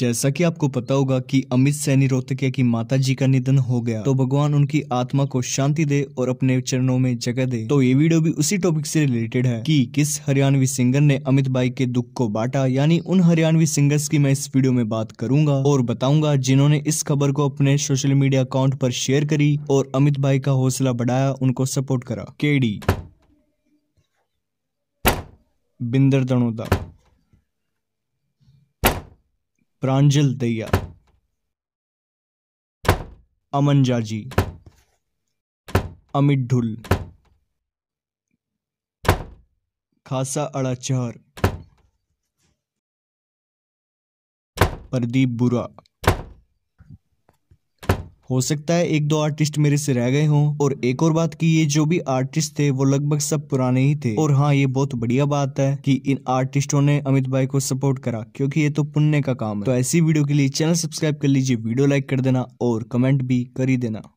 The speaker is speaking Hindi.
जैसा कि आपको पता होगा कि अमित सैनी रोहतकिया की माता जी का निधन हो गया तो भगवान उनकी आत्मा को शांति दे और अपने चरणों में जगह दे तो ये वीडियो भी उसी टॉपिक से रिलेटेड है कि किस हरियाणवी सिंगर ने अमित भाई के दुख को बांटा यानी उन हरियाणवी सिंगर्स की मैं इस वीडियो में बात करूंगा और बताऊंगा जिन्होंने इस खबर को अपने सोशल मीडिया अकाउंट पर शेयर करी और अमित भाई का हौसला बढ़ाया उनको सपोर्ट करा केडी बिंदर दणोदा प्रांजल दैया अमन जाजी अमित ढुल खासा अड़ाचहर प्रदीप बुरा हो सकता है एक दो आर्टिस्ट मेरे से रह गए हों और एक और बात की ये जो भी आर्टिस्ट थे वो लगभग सब पुराने ही थे और हाँ ये बहुत बढ़िया बात है कि इन आर्टिस्टों ने अमित भाई को सपोर्ट करा क्योंकि ये तो पुण्य का काम है तो ऐसी वीडियो के लिए चैनल सब्सक्राइब कर लीजिए वीडियो लाइक कर देना और कमेंट भी कर ही देना